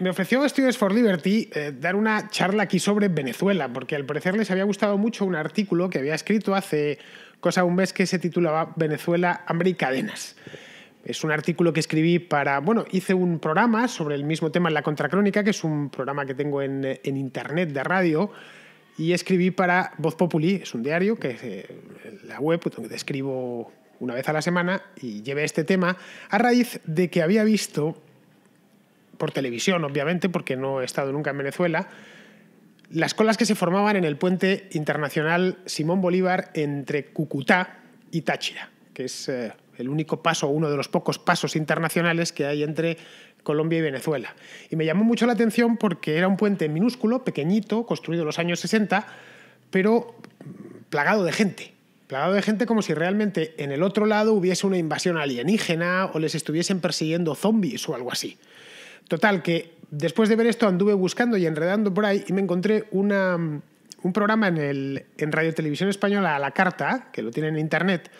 me ofreció Estudios for Liberty eh, dar una charla aquí sobre Venezuela, porque al parecer les había gustado mucho un artículo que había escrito hace cosa un mes que se titulaba Venezuela, hambre y cadenas. Es un artículo que escribí para, bueno, hice un programa sobre el mismo tema en La Contracrónica, que es un programa que tengo en, eh, en internet de radio, y escribí para Voz Populi, es un diario que es eh, la web pues, donde escribo una vez a la semana y llevé este tema a raíz de que había visto por televisión, obviamente, porque no he estado nunca en Venezuela, las colas que se formaban en el puente internacional Simón Bolívar entre Cúcuta y Táchira, que es eh, el único paso, uno de los pocos pasos internacionales que hay entre Colombia y Venezuela. Y me llamó mucho la atención porque era un puente minúsculo, pequeñito, construido en los años 60, pero plagado de gente. Plagado de gente como si realmente en el otro lado hubiese una invasión alienígena o les estuviesen persiguiendo zombies o algo así. Total, que después de ver esto anduve buscando y enredando por ahí y me encontré un programa en, el, en Radio Televisión Española a la carta, que lo tienen en internet,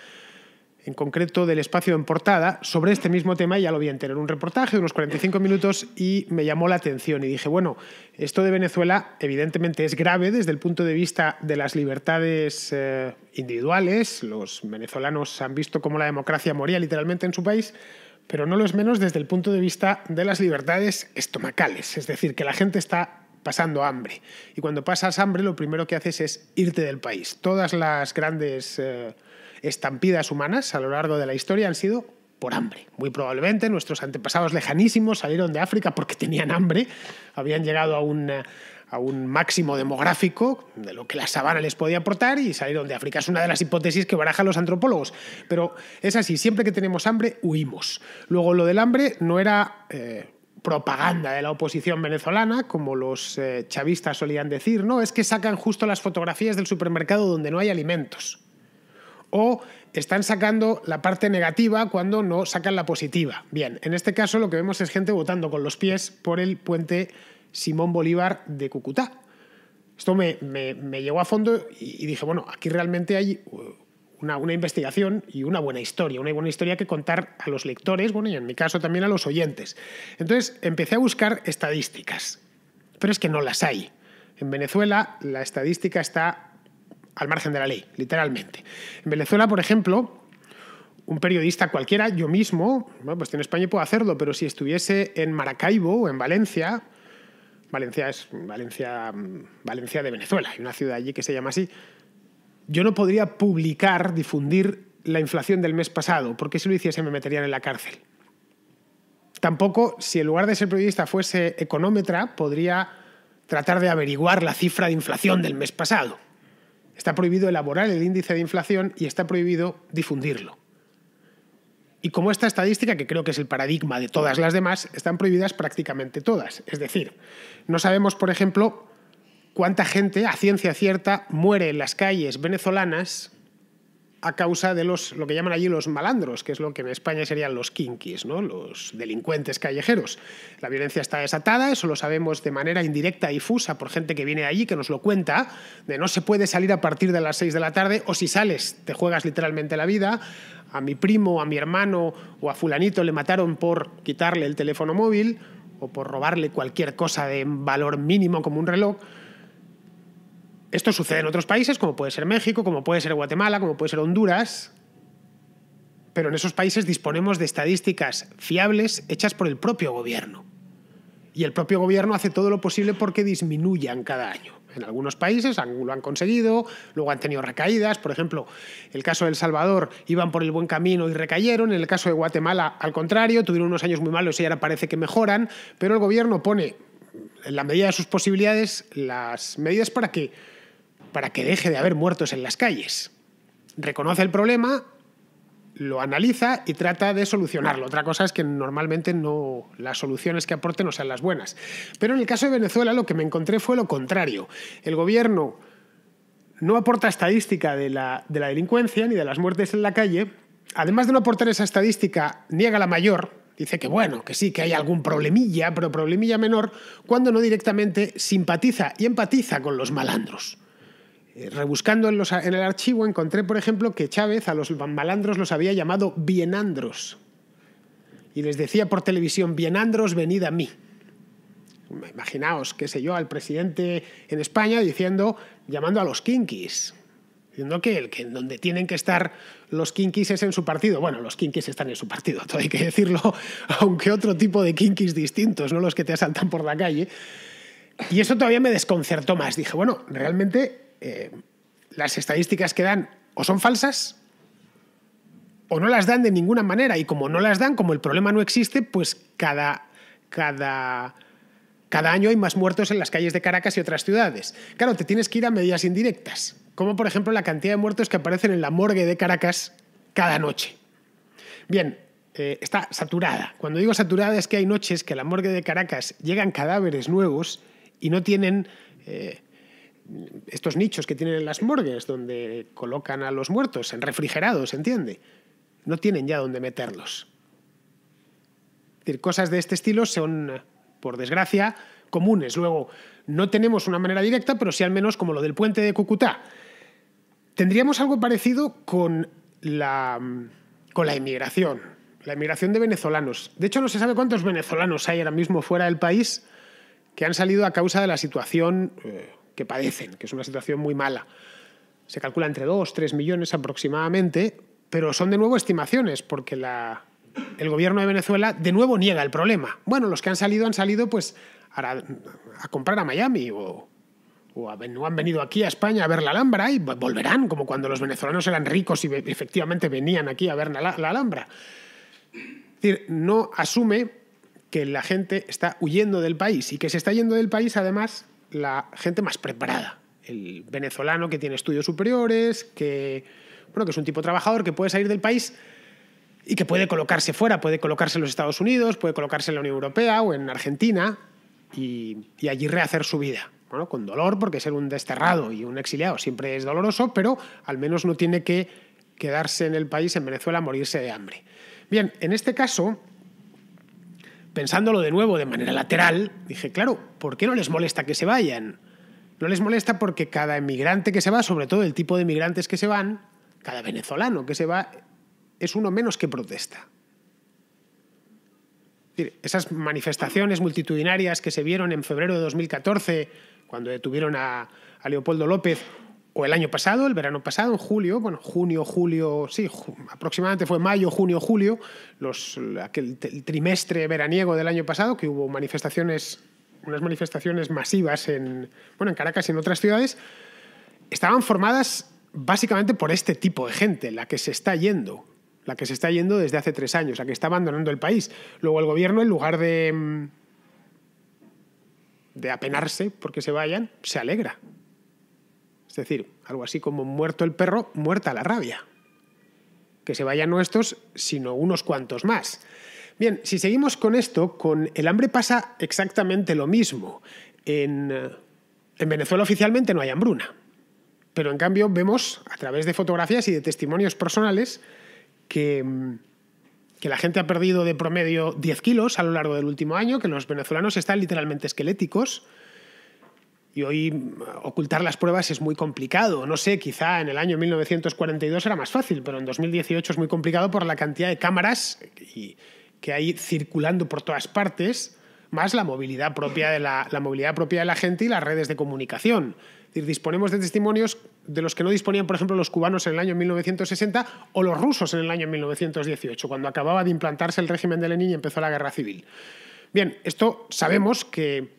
en concreto del espacio en portada, sobre este mismo tema y ya lo vi en tener un reportaje de unos 45 minutos y me llamó la atención y dije, bueno, esto de Venezuela evidentemente es grave desde el punto de vista de las libertades eh, individuales. Los venezolanos han visto cómo la democracia moría literalmente en su país, pero no los menos desde el punto de vista de las libertades estomacales, es decir, que la gente está pasando hambre. Y cuando pasas hambre lo primero que haces es irte del país. Todas las grandes eh, estampidas humanas a lo largo de la historia han sido por hambre. Muy probablemente nuestros antepasados lejanísimos salieron de África porque tenían hambre, habían llegado a un, eh, a un máximo demográfico de lo que la sabana les podía aportar y salir de África. Es una de las hipótesis que barajan los antropólogos. Pero es así, siempre que tenemos hambre, huimos. Luego, lo del hambre no era... Eh, propaganda de la oposición venezolana, como los eh, chavistas solían decir, no, es que sacan justo las fotografías del supermercado donde no hay alimentos. O están sacando la parte negativa cuando no sacan la positiva. Bien, en este caso lo que vemos es gente votando con los pies por el puente Simón Bolívar de Cúcuta. Esto me, me, llegó a fondo y, dije, bueno, aquí realmente hay uh, una, una, investigación y una buena historia, una buena historia que contar a los lectores, bueno, y en mi caso también a los oyentes. Entonces empecé a buscar estadísticas, pero es que no las hay. En Venezuela la estadística está al margen de la ley, literalmente. En Venezuela, por ejemplo, un periodista cualquiera, yo mismo, bueno, pues en España puedo hacerlo, pero si estuviese en Maracaibo o en Valencia, Valencia es Valencia, mm, Valencia de Venezuela, hay una ciudad allí que se llama así. Yo no podría publicar, difundir la inflación del mes pasado, porque si lo hiciese me meterían en la cárcel. Tampoco, si en lugar de ser periodista fuese económetra, podría tratar de averiguar la cifra de inflación del mes pasado. Está prohibido elaborar el índice de inflación y está prohibido difundirlo. Y como esta estadística, que creo que es el paradigma de todas las demás, están prohibidas prácticamente todas. Es decir, no sabemos, por ejemplo, cuánta gente a ciencia cierta muere en las calles venezolanas a causa de los, lo que llaman allí los malandros, que es lo que en España serían los kinkis, ¿no? los delincuentes callejeros. La violencia está desatada, eso lo sabemos de manera indirecta y difusa por gente que viene allí, que nos lo cuenta, de no se puede salir a partir de las seis de la tarde, o si sales te juegas literalmente la vida. A mi primo, a mi hermano o a fulanito le mataron por quitarle el teléfono móvil o por robarle cualquier cosa de valor mínimo como un reloj. Esto sucede en otros países, como puede ser México, como puede ser Guatemala, como puede ser Honduras, pero en esos países disponemos de estadísticas fiables hechas por el propio gobierno. Y el propio gobierno hace todo lo posible porque disminuyan cada año. En algunos países lo han conseguido, luego han tenido recaídas. Por ejemplo, el caso de El Salvador iban por el buen camino y recayeron. En el caso de Guatemala, al contrario, tuvieron unos años muy malos y ahora parece que mejoran. Pero el gobierno pone, en la medida de sus posibilidades, las medidas para que para que deje de haber muertos en las calles. Reconoce el problema, lo analiza y trata de solucionarlo. Otra cosa es que normalmente no las soluciones que aporte no sean las buenas. Pero en el caso de Venezuela lo que me encontré fue lo contrario. El gobierno no aporta estadística de la, de la delincuencia ni de las muertes en la calle. Además de no aportar esa estadística, niega la mayor, dice que bueno, que sí, que hay algún problemilla, pero problemilla menor, cuando no directamente simpatiza y empatiza con los malandros. Eh, rebuscando en, el archivo encontré, por ejemplo, que Chávez a los malandros los había llamado bienandros. Y les decía por televisión, bienandros, venid a mí. Imaginaos, qué sé yo, al presidente en España diciendo, llamando a los kinkis. Diciendo que, el, que en donde tienen que estar los kinkis es en su partido. Bueno, los kinkis están en su partido, todo hay que decirlo, aunque otro tipo de kinkis distintos, no los que te asaltan por la calle. Y eso todavía me desconcertó más. Dije, bueno, realmente eh, las estadísticas que dan o son falsas o no las dan de ninguna manera. Y como no las dan, como el problema no existe, pues cada, año hay más muertos en las calles de Caracas y otras ciudades. Claro, te tienes que ir a medidas indirectas, como por ejemplo la cantidad de muertos que aparecen en la morgue de Caracas cada noche. Bien, eh, está saturada. Cuando digo saturada es que hay noches que a la morgue de Caracas llegan cadáveres nuevos y no tienen eh, estos nichos que tienen en las morgues donde colocan a los muertos en refrigerados, ¿entiende? No tienen ya dónde meterlos. decir, cosas de este estilo son, por desgracia, comunes. Luego, no tenemos una manera directa, pero sí al menos como lo del puente de Cúcuta. Tendríamos algo parecido con la, con la inmigración, la inmigración de venezolanos. De hecho, no se sabe cuántos venezolanos hay ahora mismo fuera del país que han salido a causa de la situación... Eh, que padecen, que es una situación muy mala. Se calcula entre 2, 3 millones aproximadamente, pero son de nuevo estimaciones, porque la, el gobierno de Venezuela de nuevo niega el problema. Bueno, los que han salido han salido pues a, comprar a Miami o, o, han venido aquí a España a ver la Alhambra y volverán, como cuando los venezolanos eran ricos y efectivamente venían aquí a ver la, la Alhambra. Es decir, no asume que la gente está huyendo del país y que se está yendo del país además la gente más preparada, el venezolano que tiene estudios superiores, que, bueno, que es un tipo trabajador que puede salir del país y que puede colocarse fuera, puede colocarse en los Estados Unidos, puede colocarse en la Unión Europea o en Argentina y, allí rehacer su vida. con dolor, porque ser un desterrado y un exiliado siempre es doloroso, pero al menos no tiene que quedarse en el país, en Venezuela, morirse de hambre. Bien, en este caso, pensándolo de nuevo de manera lateral, dije, claro, ¿por qué no les molesta que se vayan? No les molesta porque cada emigrante que se va, sobre todo el tipo de emigrantes que se van, cada venezolano que se va, es uno menos que protesta. esas manifestaciones multitudinarias que se vieron en febrero de 2014, cuando detuvieron a Leopoldo López, o el año pasado, el verano pasado, en julio, bueno, junio, julio, sí, aproximadamente fue mayo, junio, julio, el trimestre veraniego del año pasado, que hubo manifestaciones, unas manifestaciones masivas en, bueno, en Caracas y en otras ciudades, estaban formadas básicamente por este tipo de gente, la que se está yendo, la que se está yendo desde hace tres años, la que está abandonando el país. Luego el gobierno, en lugar de, mm, de apenarse porque se vayan, se alegra es decir, algo así como muerto el perro, muerta la rabia. Que se vayan no estos, sino unos cuantos más. Bien, si seguimos con esto, con el hambre pasa exactamente lo mismo. Eh, en, Venezuela oficialmente no hay hambruna, pero en cambio vemos a través de fotografías y de testimonios personales que, mm, que la gente ha perdido de promedio 10 kilos a lo largo del último año, que los venezolanos están literalmente esqueléticos, y hoy ocultar las pruebas es muy complicado. No sé, quizá en el año 1942 era más fácil, pero en 2018 es muy complicado por la cantidad de cámaras que hay circulando por todas partes, más la movilidad propia de la, movilidad propia de la gente y las redes de comunicación. decir, disponemos de testimonios de los que no disponían, por ejemplo, los cubanos en el año 1960 o los rusos en el año 1918, cuando acababa de implantarse el régimen de Lenin y empezó la guerra civil. Bien, esto sabemos que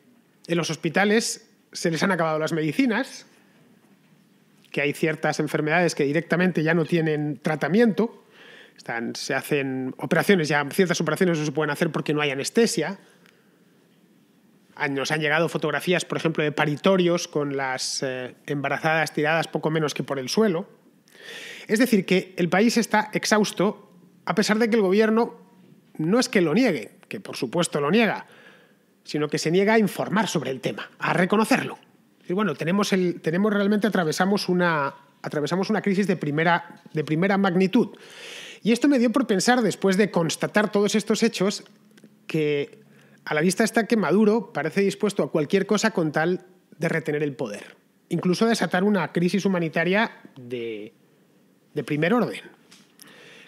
en los hospitales se les han acabado las medicinas, que hay ciertas enfermedades que directamente ya no tienen tratamiento, se hacen operaciones, ya ciertas operaciones no se pueden hacer porque no hay anestesia. Nos han llegado fotografías, por ejemplo, de paritorios con las eh, embarazadas tiradas poco menos que por el suelo. Es decir, que el país está exhausto, a pesar de que el gobierno no es que lo niegue, que por supuesto lo niega, sino que se niega a informar sobre el tema, a reconocerlo. Y bueno, tenemos, el, tenemos realmente atravesamos una, atravesamos una crisis de primera, de primera magnitud. Y esto me dio por pensar, después de constatar todos estos hechos, que a la vista está que Maduro parece dispuesto a cualquier cosa con tal de retener el poder, incluso a desatar una crisis humanitaria de, primer orden.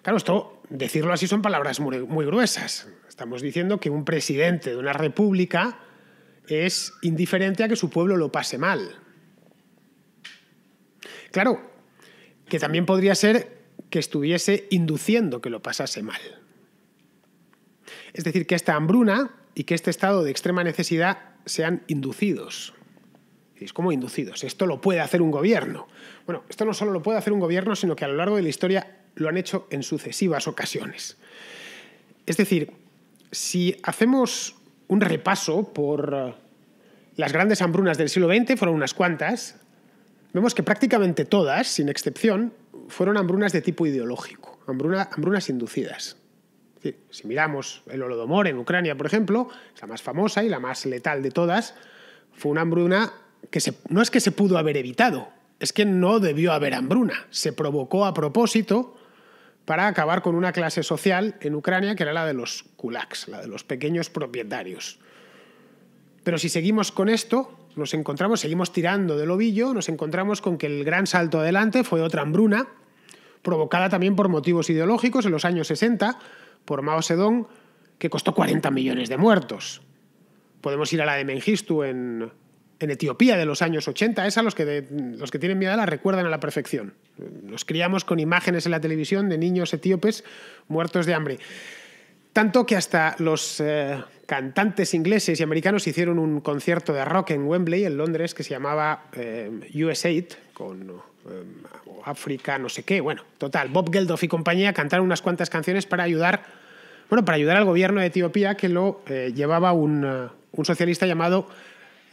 Claro, esto, decirlo así son palabras muy gruesas. Estamos diciendo que un presidente de una república es indiferente a que su pueblo lo pase mal. Claro, que también podría ser que estuviese induciendo que lo pasase mal. Es decir, que esta hambruna y que este estado de extrema necesidad sean inducidos. ¿Cómo inducidos. Esto lo puede hacer un gobierno. Bueno, esto no solo lo puede hacer un gobierno, sino que a lo largo de la historia lo han hecho en sucesivas ocasiones. Es decir, si hacemos un repaso por eh, las grandes hambrunas del siglo XX, fueron unas cuantas, vemos que prácticamente todas, sin excepción, fueron hambrunas de tipo ideológico, hambrunas inducidas. si miramos el Holodomor en Ucrania, por ejemplo, es la más famosa y la más letal de todas, fue una hambruna que no es que se pudo haber evitado, es que no debió haber hambruna, se provocó a propósito para acabar con una clase social en Ucrania que era la de los kulaks, la de los pequeños propietarios. Pero si seguimos con esto, nos encontramos, seguimos tirando del ovillo, nos encontramos con que el gran salto adelante fue otra hambruna, provocada también por motivos ideológicos en los años 60, por Mao Zedong, que costó 40 millones de muertos. Podemos ir a la de Mengistu en en Etiopía de los años 80, es los que, los que tienen miedo la recuerdan a la perfección. Nos criamos con imágenes en la televisión de niños etíopes muertos de hambre. Tanto que hasta los eh, cantantes ingleses y americanos hicieron un concierto de rock en Wembley, en Londres, que se llamaba eh, USAID, con eh, África, no sé qué. Bueno, total, Bob Geldof y compañía cantaron unas cuantas canciones para ayudar, bueno, para ayudar al gobierno de Etiopía que lo llevaba un socialista llamado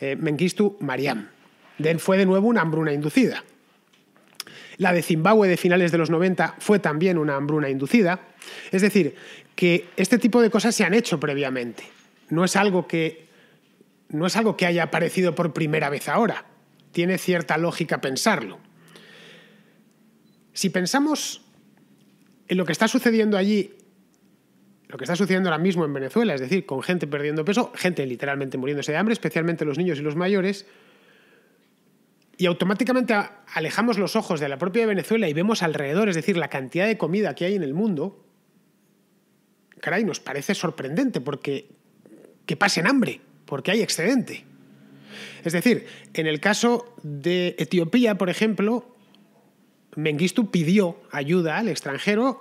eh, Mengistu Mariam. De fue de nuevo una hambruna inducida. La de Zimbabue de finales de los 90 fue también una hambruna inducida. Es decir, que este tipo de cosas se han hecho previamente. No es algo que, no es algo que haya aparecido por primera vez ahora. Tiene cierta lógica pensarlo. Si pensamos en lo que está sucediendo allí lo que está sucediendo ahora mismo en Venezuela, es decir, con gente perdiendo peso, gente literalmente muriéndose de hambre, especialmente los niños y los mayores, y automáticamente alejamos los ojos de la propia Venezuela y vemos alrededor, es decir, la cantidad de comida que hay en el mundo, caray, nos parece sorprendente porque que pasen hambre, porque hay excedente. Es decir, en el caso de Etiopía, por ejemplo, Mengistu pidió ayuda al extranjero,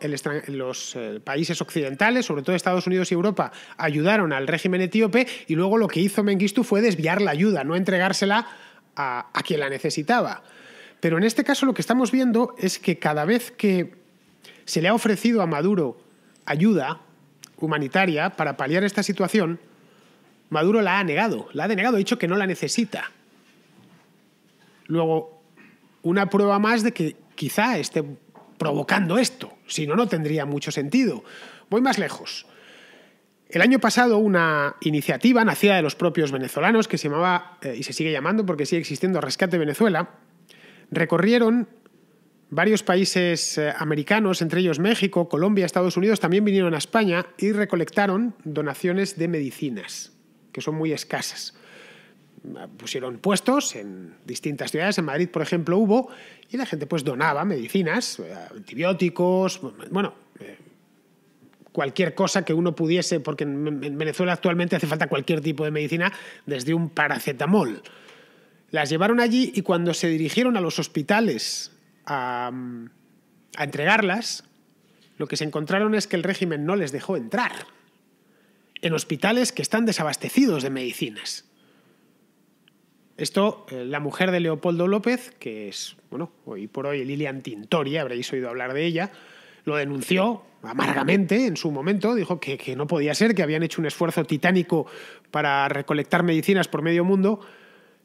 los eh, países occidentales, sobre todo Estados Unidos y Europa, ayudaron al régimen etíope y luego lo que hizo Mengistu fue desviar la ayuda, no entregársela a, a quien la necesitaba. Pero en este caso lo que estamos viendo es que cada vez que se le ha ofrecido a Maduro ayuda humanitaria para paliar esta situación, Maduro la ha negado, la ha denegado, ha dicho que no la necesita. Luego, una prueba más de que quizá esté provocando esto, si no, no tendría mucho sentido. Voy más lejos. El año pasado una iniciativa nacida de los propios venezolanos que se llamaba, eh, y se sigue llamando porque sigue existiendo Rescate Venezuela, recorrieron varios países eh, americanos, entre ellos México, Colombia, Estados Unidos, también vinieron a España y recolectaron donaciones de medicinas, que son muy escasas pusieron puestos en distintas ciudades. En Madrid, por ejemplo, hubo y la gente pues donaba medicinas, eh, antibióticos, bueno, eh, cualquier cosa que uno pudiese, porque en Venezuela actualmente hace falta cualquier tipo de medicina, desde un paracetamol. Las llevaron allí y cuando se dirigieron a los hospitales a, entregarlas, lo que se encontraron es que el régimen no les dejó entrar en hospitales que están desabastecidos de medicinas. Esto, eh, la mujer de Leopoldo López, que es, bueno, hoy por hoy Lilian Tintori, habréis oído hablar de ella, lo denunció amargamente en su momento, dijo que, que no podía ser, que habían hecho un esfuerzo titánico para recolectar medicinas por medio mundo,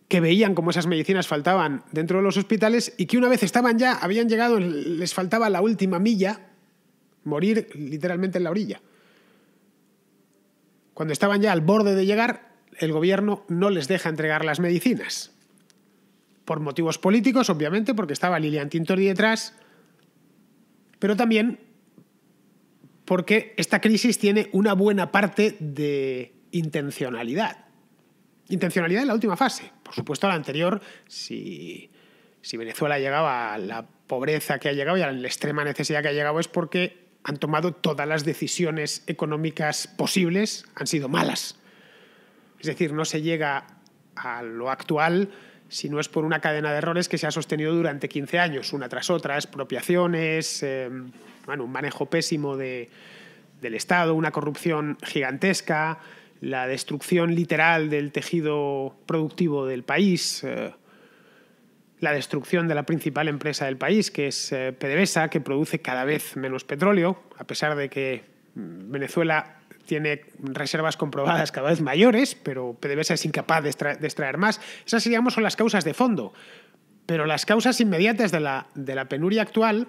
que veían cómo esas medicinas faltaban dentro de los hospitales y que una vez estaban ya, habían llegado, les faltaba la última milla, morir literalmente en la orilla. Cuando estaban ya al borde de llegar, el gobierno no les deja entregar las medicinas. Por motivos políticos, obviamente, porque estaba Lilian Tintori detrás, pero también porque esta crisis tiene una buena parte de intencionalidad. Intencionalidad en la última fase. Por supuesto, la anterior, si, si Venezuela llegaba a la pobreza que ha llegado y a la extrema necesidad que ha llegado es porque han tomado todas las decisiones económicas posibles, han sido malas. Es decir, no se llega a lo actual si no es por una cadena de errores que se ha sostenido durante 15 años, una tras otra, expropiaciones, em, bueno, un manejo pésimo del Estado, una corrupción gigantesca, la destrucción literal del tejido productivo del país, eh, la destrucción de la principal empresa del país, que es eh, PDVSA, que produce cada vez menos petróleo, a pesar de que mm, Venezuela tiene reservas comprobadas cada vez mayores, pero PDVSA es incapaz de extraer, más. Esas, seríamos son las causas de fondo. Pero las causas inmediatas de la, de la penuria actual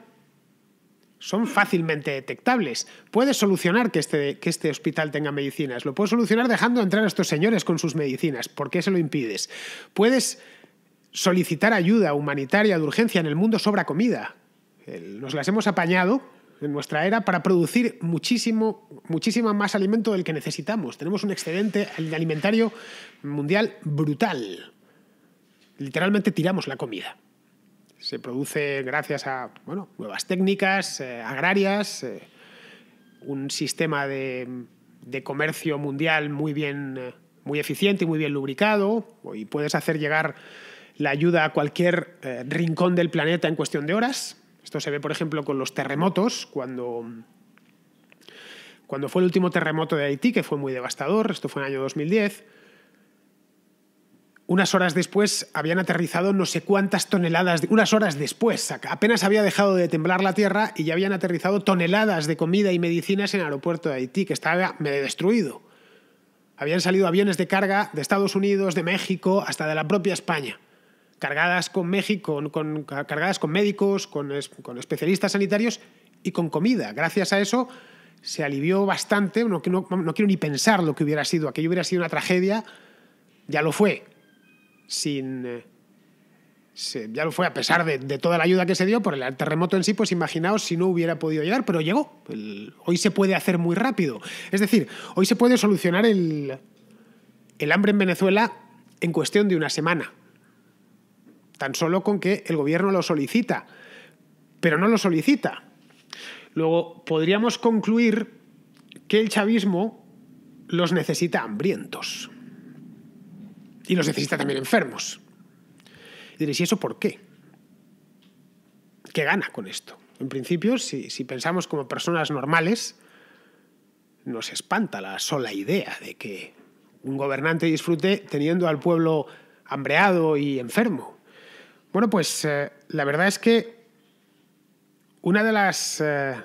son fácilmente detectables. Puedes solucionar que este, que este, hospital tenga medicinas. Lo puedes solucionar dejando entrar a estos señores con sus medicinas. ¿Por qué se lo impides? Puedes solicitar ayuda humanitaria de urgencia. En el mundo sobra comida. Eh, nos las hemos apañado en nuestra era para producir muchísimo, más alimento del que necesitamos. Tenemos un excedente alimentario mundial brutal. Literalmente tiramos la comida. Se produce gracias a bueno, nuevas técnicas eh, agrarias, eh, un sistema de, comercio mundial muy bien, eh, muy eficiente y muy bien lubricado, y puedes hacer llegar la ayuda a cualquier rincón del planeta en cuestión de horas esto se ve, por ejemplo, con los terremotos, cuando, cuando fue el último terremoto de Haití, que fue muy devastador, esto fue en el año 2010. Unas horas después habían aterrizado no sé cuántas toneladas, unas horas después, apenas había dejado de temblar la tierra y ya habían aterrizado toneladas de comida y medicinas en el aeropuerto de Haití, que estaba medio destruido. Habían salido aviones de carga de Estados Unidos, de México, hasta de la propia España cargadas con México, con, cargadas con médicos, con, especialistas sanitarios y con comida. Gracias a eso se alivió bastante, no, no, quiero ni pensar lo que hubiera sido, aquello hubiera sido una tragedia, ya lo fue, sin... Eh, ya lo fue, a pesar de, toda la ayuda que se dio por el terremoto en sí, pues imaginaos si no hubiera podido llegar, pero llegó. hoy se puede hacer muy rápido. Es decir, hoy se puede solucionar el, el hambre en Venezuela en cuestión de una semana tan solo con que el gobierno lo solicita, pero no lo solicita. Luego, podríamos concluir que el chavismo los necesita hambrientos y los necesita también enfermos. Y diréis, ¿y eso por qué? ¿Qué gana con esto? En principio, si, si pensamos como personas normales, nos espanta la sola idea de que un gobernante disfrute teniendo al pueblo hambreado y enfermo. Bueno, pues eh, la verdad es que una de las eh,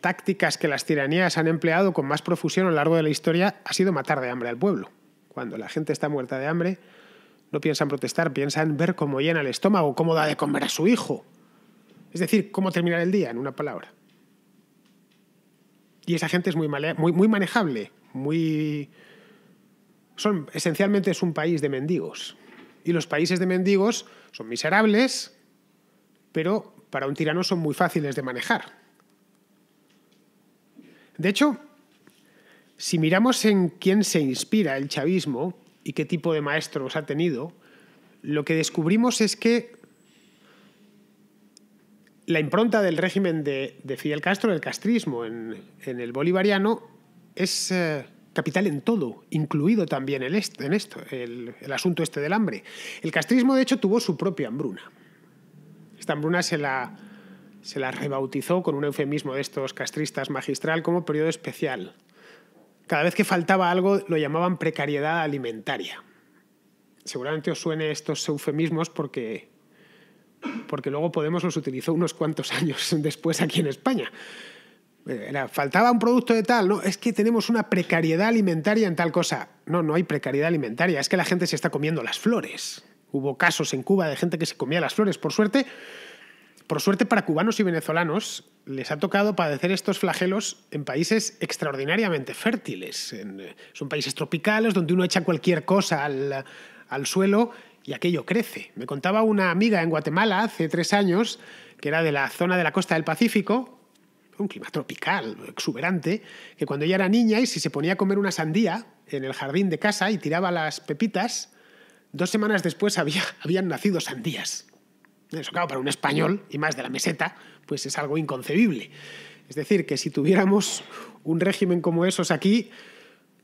tácticas que las tiranías han empleado con más profusión a lo largo de la historia ha sido matar de hambre al pueblo. Cuando la gente está muerta de hambre, no piensan protestar, piensan ver cómo llena el estómago, cómo da de comer a su hijo. Es decir, cómo terminar el día, en una palabra. Y esa gente es muy, muy manejable, muy... Son, esencialmente es un país de mendigos. Y los países de mendigos son miserables, pero para un tirano son muy fáciles de manejar. De hecho, si miramos en quién se inspira el chavismo y qué tipo de maestros ha tenido, lo que descubrimos es que la impronta del régimen de, Fidel Castro, el castrismo en, el bolivariano, es... Eh, capital en todo, incluido también el en esto, el, asunto este del hambre. El castrismo, de hecho, tuvo su propia hambruna. Esta hambruna se la, se la rebautizó con un eufemismo de estos castristas magistral como periodo especial. Cada vez que faltaba algo lo llamaban precariedad alimentaria. Seguramente os suene estos eufemismos porque, porque luego Podemos los utilizó unos cuantos años después aquí en España faltaba un producto de tal, ¿no? Es que tenemos una precariedad alimentaria en tal cosa. No, no hay precariedad alimentaria, es que la gente se está comiendo las flores. Hubo casos en Cuba de gente que se comía las flores. Por suerte, por suerte para cubanos y venezolanos les ha tocado padecer estos flagelos en países extraordinariamente fértiles. Eh, son países tropicales donde uno echa cualquier cosa al, al suelo y aquello crece. Me contaba una amiga en Guatemala hace tres años, que era de la zona de la costa del Pacífico, un clima tropical, exuberante, que cuando ella era niña y si se ponía a comer una sandía en el jardín de casa y tiraba las pepitas, dos semanas después había, habían nacido sandías. Eso, claro, para un español y más de la meseta, pues es algo inconcebible. Es decir, que si tuviéramos un régimen como esos aquí,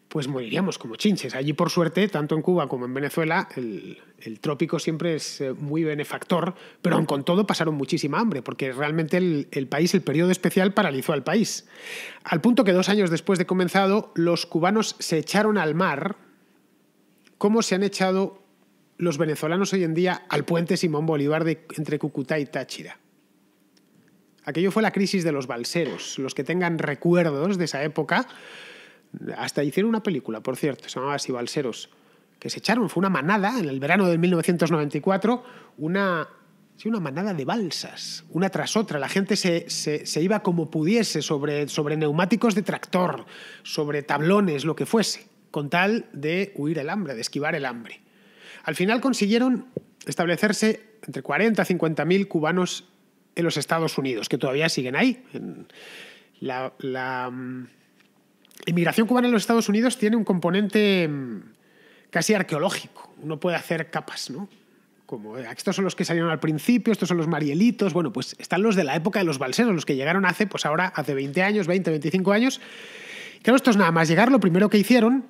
pues moriríamos como chinches. Allí, por suerte, tanto en Cuba como en Venezuela, el, trópico siempre es eh, muy benefactor, pero aun con todo pasaron muchísima hambre, porque realmente el, país, el periodo especial, paralizó al país. Al punto que dos años después de comenzado, los cubanos se echaron al mar, como se han echado los venezolanos hoy en día al puente Simón Bolívar de, entre Cúcuta y Táchira. Aquello fue la crisis de los balseros. Los que tengan recuerdos de esa época hasta hicieron una película, por cierto, se llamaba Así Balseros, que se echaron, fue una manada en el verano de 1994, una, sí, una manada de balsas, una tras otra. La gente se, iba como pudiese sobre, sobre neumáticos de tractor, sobre tablones, lo que fuese, con tal de huir el hambre, de esquivar el hambre. Al final consiguieron establecerse entre 40 y 50 mil cubanos en los Estados Unidos, que todavía siguen ahí. La, la, mm, inmigración cubana en los Estados Unidos tiene un componente mm, casi arqueológico. Uno puede hacer capas, ¿no? Como eh, estos son los que salieron al principio, estos son los marielitos, bueno, pues están los de la época de los balseros, los que llegaron hace, pues ahora, hace 20 años, 20, 25 años. Claro, estos nada más llegar, lo primero que hicieron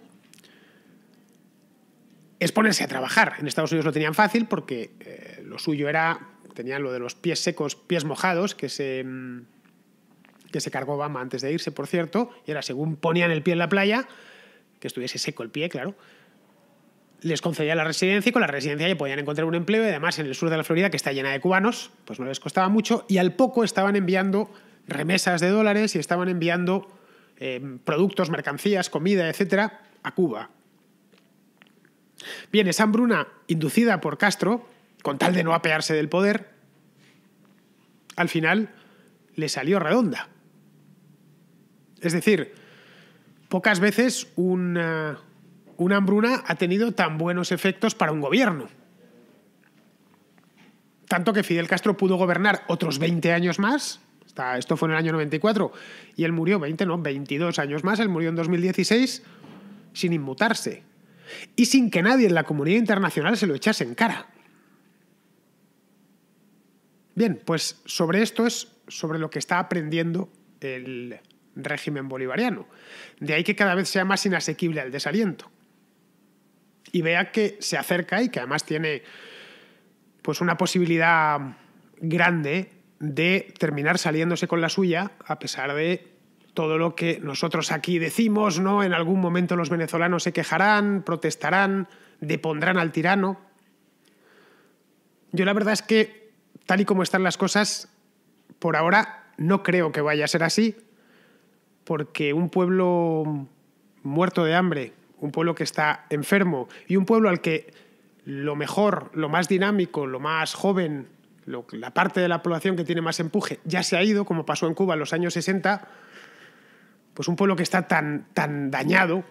es ponerse a trabajar. En Estados Unidos lo tenían fácil porque eh, lo suyo era, tenían lo de los pies secos, pies mojados, que se... Mm, que se cargó Obama antes de irse, por cierto, y era según ponían el pie en la playa, que estuviese seco el pie, claro, les concedía la residencia y con la residencia ya podían encontrar un empleo y además en el sur de la Florida, que está llena de cubanos, pues no les costaba mucho y al poco estaban enviando remesas de dólares y estaban enviando eh, productos, mercancías, comida, etcétera, a Cuba. Bien, esa hambruna inducida por Castro, con tal de no apearse del poder, al final le salió redonda. Es decir, pocas veces una, hambruna ha tenido tan buenos efectos para un gobierno. Tanto que Fidel Castro pudo gobernar otros 20 años más, esto fue en el año 94, y él murió 20, no, 22 años más, él murió en 2016 sin inmutarse y sin que nadie en la comunidad internacional se lo echase en cara. Bien, pues sobre esto es sobre lo que está aprendiendo el, régimen bolivariano. De ahí que cada vez sea más inasequible al desaliento. Y vea que se acerca y que además tiene pues una posibilidad grande de terminar saliéndose con la suya a pesar de todo lo que nosotros aquí decimos, ¿no? En algún momento los venezolanos se quejarán, protestarán, depondrán al tirano. Yo la verdad es que tal y como están las cosas, por ahora no creo que vaya a ser así, porque un pueblo muerto de hambre, un pueblo que está enfermo y un pueblo al que lo mejor, lo más dinámico, lo más joven, la parte de la población que tiene más empuje ya se ha ido, como pasó en Cuba en los años 60, pues un pueblo que está tan, tan dañado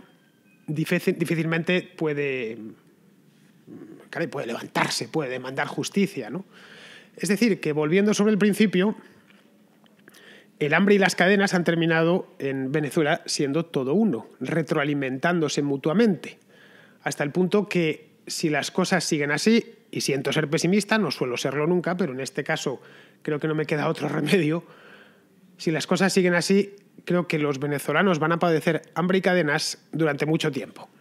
difícilmente puede, puede levantarse, puede demandar justicia. ¿no? Es decir, que volviendo sobre el principio, el hambre y las cadenas han terminado en Venezuela siendo todo uno, retroalimentándose mutuamente, hasta el punto que si las cosas siguen así, y siento ser pesimista, no suelo serlo nunca, pero en este caso creo que no me queda otro remedio, si las cosas siguen así, creo que los venezolanos van a padecer hambre y cadenas durante mucho tiempo.